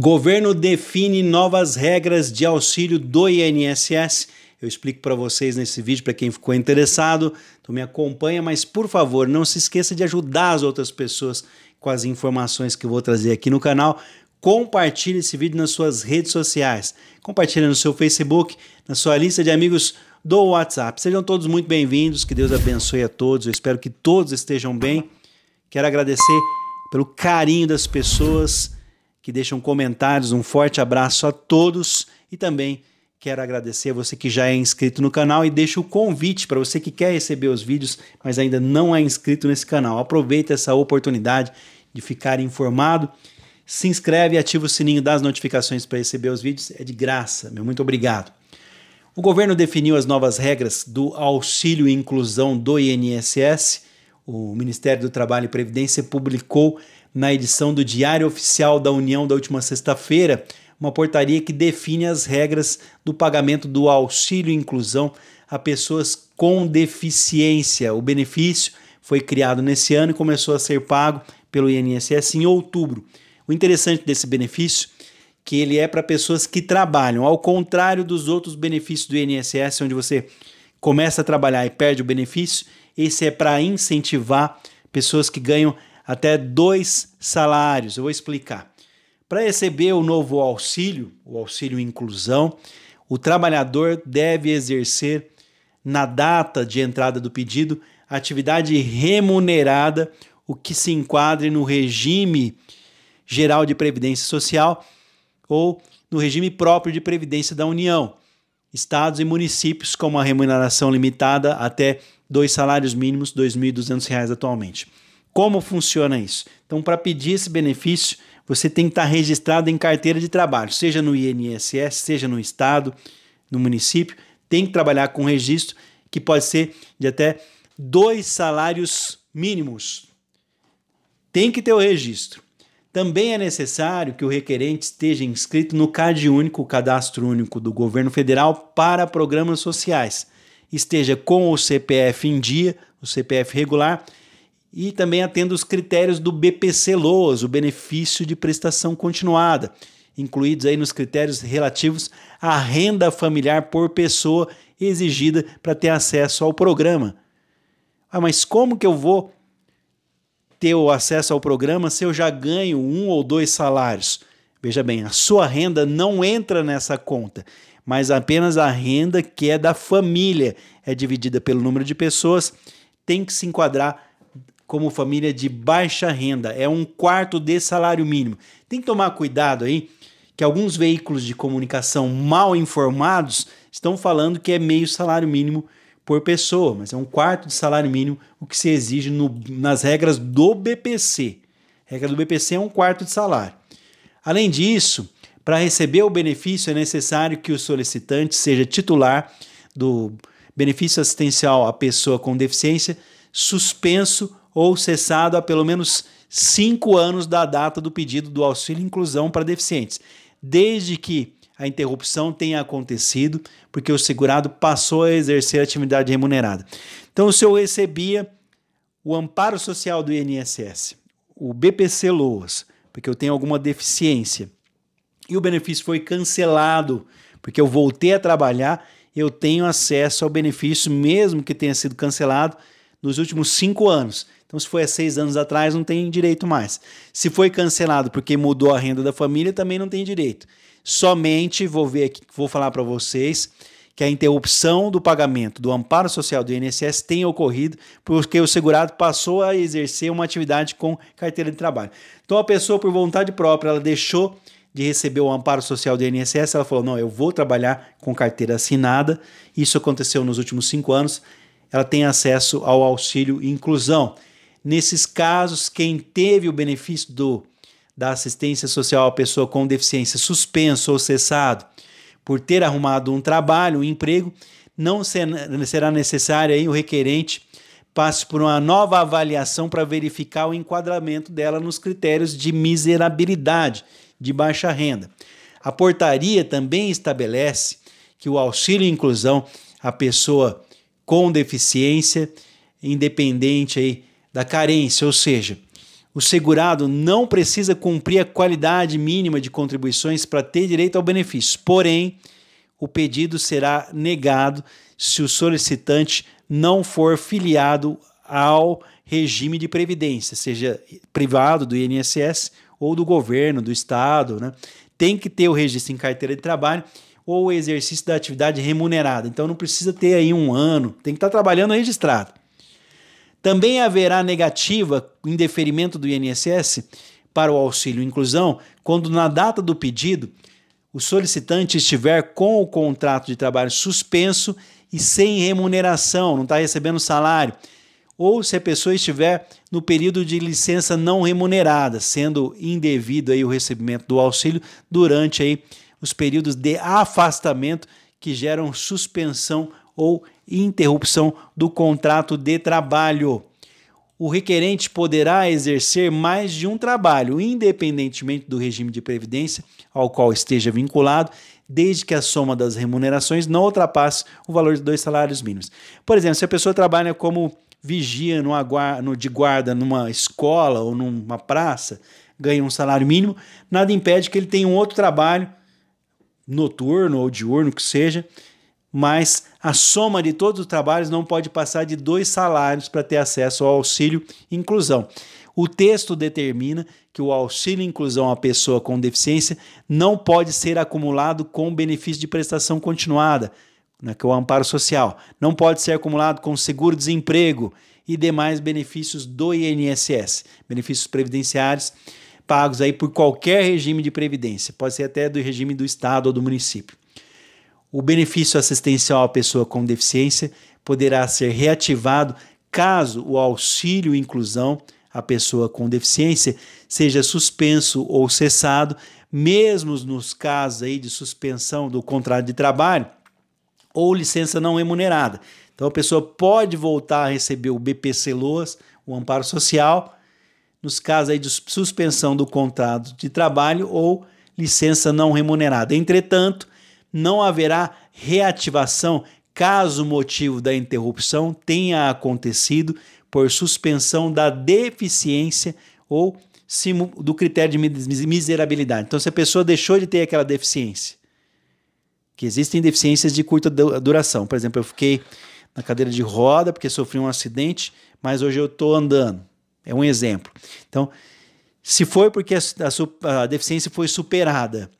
Governo define novas regras de auxílio do INSS. Eu explico para vocês nesse vídeo para quem ficou interessado. Então me acompanha, mas por favor, não se esqueça de ajudar as outras pessoas com as informações que eu vou trazer aqui no canal. Compartilhe esse vídeo nas suas redes sociais. Compartilhe no seu Facebook, na sua lista de amigos do WhatsApp. Sejam todos muito bem-vindos. Que Deus abençoe a todos. Eu espero que todos estejam bem. Quero agradecer pelo carinho das pessoas que deixam comentários. Um forte abraço a todos e também quero agradecer a você que já é inscrito no canal e deixo o convite para você que quer receber os vídeos, mas ainda não é inscrito nesse canal. Aproveita essa oportunidade de ficar informado. Se inscreve e ativa o sininho das notificações para receber os vídeos, é de graça. Meu muito obrigado. O governo definiu as novas regras do auxílio e inclusão do INSS o Ministério do Trabalho e Previdência publicou na edição do Diário Oficial da União da última sexta-feira uma portaria que define as regras do pagamento do auxílio inclusão a pessoas com deficiência. O benefício foi criado nesse ano e começou a ser pago pelo INSS em outubro. O interessante desse benefício é que ele é para pessoas que trabalham, ao contrário dos outros benefícios do INSS, onde você começa a trabalhar e perde o benefício, esse é para incentivar pessoas que ganham até dois salários. Eu vou explicar. Para receber o novo auxílio, o auxílio inclusão, o trabalhador deve exercer, na data de entrada do pedido, atividade remunerada, o que se enquadre no regime geral de previdência social ou no regime próprio de previdência da União estados e municípios com uma remuneração limitada até dois salários mínimos, R$ 2.200 atualmente. Como funciona isso? Então, para pedir esse benefício, você tem que estar registrado em carteira de trabalho, seja no INSS, seja no estado, no município, tem que trabalhar com registro que pode ser de até dois salários mínimos. Tem que ter o registro. Também é necessário que o requerente esteja inscrito no CAD único, Cadastro Único do Governo Federal para programas sociais, esteja com o CPF em dia, o CPF regular, e também atenda os critérios do BPC Loas, o benefício de prestação continuada, incluídos aí nos critérios relativos à renda familiar por pessoa exigida para ter acesso ao programa. Ah, mas como que eu vou ter o acesso ao programa se eu já ganho um ou dois salários? Veja bem, a sua renda não entra nessa conta, mas apenas a renda que é da família, é dividida pelo número de pessoas, tem que se enquadrar como família de baixa renda, é um quarto de salário mínimo. Tem que tomar cuidado aí que alguns veículos de comunicação mal informados estão falando que é meio salário mínimo por pessoa, mas é um quarto de salário mínimo o que se exige no, nas regras do BPC. regra do BPC é um quarto de salário. Além disso, para receber o benefício é necessário que o solicitante seja titular do benefício assistencial à pessoa com deficiência suspenso ou cessado há pelo menos cinco anos da data do pedido do auxílio inclusão para deficientes, desde que a interrupção tenha acontecido, porque o segurado passou a exercer atividade remunerada. Então, o senhor recebia o amparo social do INSS, o BPC Loas, porque eu tenho alguma deficiência, e o benefício foi cancelado, porque eu voltei a trabalhar, eu tenho acesso ao benefício, mesmo que tenha sido cancelado nos últimos cinco anos. Então, se foi há seis anos atrás, não tem direito mais. Se foi cancelado porque mudou a renda da família, também não tem direito somente vou ver aqui, vou falar para vocês que a interrupção do pagamento do amparo social do INSS tem ocorrido porque o segurado passou a exercer uma atividade com carteira de trabalho. Então a pessoa por vontade própria, ela deixou de receber o amparo social do INSS, ela falou: não, eu vou trabalhar com carteira assinada. Isso aconteceu nos últimos cinco anos. Ela tem acesso ao auxílio inclusão. Nesses casos, quem teve o benefício do da assistência social à pessoa com deficiência suspenso ou cessado por ter arrumado um trabalho, um emprego, não será necessário aí o requerente passe por uma nova avaliação para verificar o enquadramento dela nos critérios de miserabilidade de baixa renda. A portaria também estabelece que o auxílio e inclusão à pessoa com deficiência, independente aí da carência, ou seja, o segurado não precisa cumprir a qualidade mínima de contribuições para ter direito ao benefício, porém, o pedido será negado se o solicitante não for filiado ao regime de previdência, seja privado do INSS ou do governo, do estado, né? Tem que ter o registro em carteira de trabalho ou o exercício da atividade remunerada. Então não precisa ter aí um ano, tem que estar trabalhando registrado. Também haverá negativa em deferimento do INSS para o auxílio inclusão quando, na data do pedido, o solicitante estiver com o contrato de trabalho suspenso e sem remuneração, não está recebendo salário, ou se a pessoa estiver no período de licença não remunerada, sendo indevido aí o recebimento do auxílio durante aí os períodos de afastamento que geram suspensão ou interrupção do contrato de trabalho. O requerente poderá exercer mais de um trabalho, independentemente do regime de previdência ao qual esteja vinculado, desde que a soma das remunerações não ultrapasse o valor de dois salários mínimos. Por exemplo, se a pessoa trabalha como vigia no, de guarda numa escola ou numa praça, ganha um salário mínimo, nada impede que ele tenha um outro trabalho, noturno ou diurno que seja, mas a soma de todos os trabalhos não pode passar de dois salários para ter acesso ao auxílio inclusão. O texto determina que o auxílio inclusão à pessoa com deficiência não pode ser acumulado com benefício de prestação continuada, né, que é o amparo social, não pode ser acumulado com seguro-desemprego e demais benefícios do INSS, benefícios previdenciários pagos aí por qualquer regime de previdência, pode ser até do regime do estado ou do município. O benefício assistencial à pessoa com deficiência poderá ser reativado caso o auxílio inclusão à pessoa com deficiência seja suspenso ou cessado, mesmo nos casos aí de suspensão do contrato de trabalho ou licença não remunerada. Então a pessoa pode voltar a receber o BPC Loas, o amparo social, nos casos aí de suspensão do contrato de trabalho ou licença não remunerada. Entretanto, não haverá reativação caso o motivo da interrupção tenha acontecido por suspensão da deficiência ou do critério de miserabilidade. Então, se a pessoa deixou de ter aquela deficiência, que existem deficiências de curta duração. Por exemplo, eu fiquei na cadeira de roda porque sofri um acidente, mas hoje eu estou andando. É um exemplo. Então, se foi porque a, a, a deficiência foi superada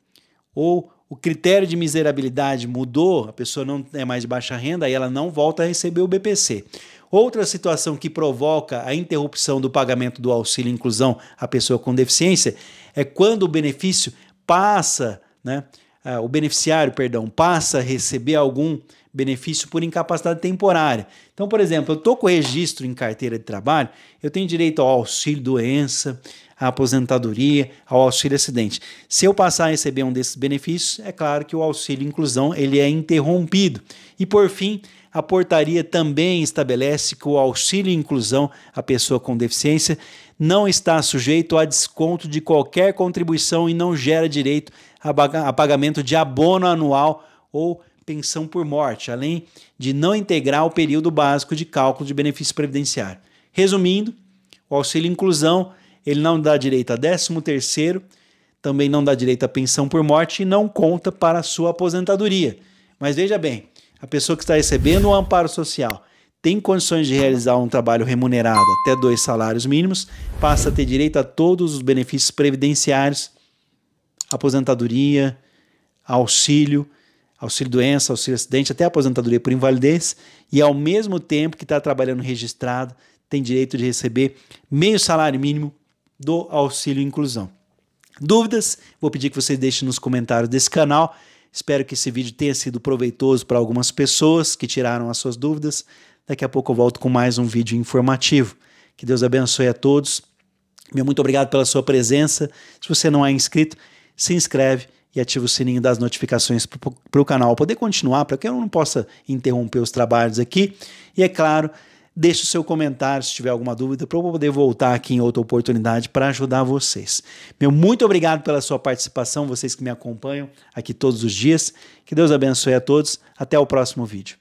ou o critério de miserabilidade mudou, a pessoa não é mais de baixa renda e ela não volta a receber o BPC. Outra situação que provoca a interrupção do pagamento do auxílio inclusão à pessoa com deficiência é quando o benefício passa, né, ah, o beneficiário, perdão, passa a receber algum benefício por incapacidade temporária. Então, por exemplo, eu estou com registro em carteira de trabalho, eu tenho direito ao auxílio doença, à aposentadoria, ao auxílio acidente. Se eu passar a receber um desses benefícios, é claro que o auxílio inclusão ele é interrompido. E por fim, a portaria também estabelece que o auxílio inclusão à pessoa com deficiência não está sujeito a desconto de qualquer contribuição e não gera direito a pagamento de abono anual ou pensão por morte, além de não integrar o período básico de cálculo de benefício previdenciário. Resumindo, o auxílio inclusão ele não dá direito a 13 terceiro, também não dá direito a pensão por morte e não conta para a sua aposentadoria. Mas veja bem, a pessoa que está recebendo um amparo social tem condições de realizar um trabalho remunerado até dois salários mínimos, passa a ter direito a todos os benefícios previdenciários, aposentadoria, auxílio, auxílio doença, auxílio acidente, até aposentadoria por invalidez, e ao mesmo tempo que está trabalhando registrado, tem direito de receber meio salário mínimo do auxílio inclusão. Dúvidas? Vou pedir que vocês deixem nos comentários desse canal. Espero que esse vídeo tenha sido proveitoso para algumas pessoas que tiraram as suas dúvidas. Daqui a pouco eu volto com mais um vídeo informativo. Que Deus abençoe a todos. Meu muito obrigado pela sua presença. Se você não é inscrito, se inscreve e ativa o sininho das notificações para o canal poder continuar, para que eu não possa interromper os trabalhos aqui. E é claro, Deixe o seu comentário se tiver alguma dúvida para eu poder voltar aqui em outra oportunidade para ajudar vocês. Meu muito obrigado pela sua participação, vocês que me acompanham aqui todos os dias. Que Deus abençoe a todos. Até o próximo vídeo.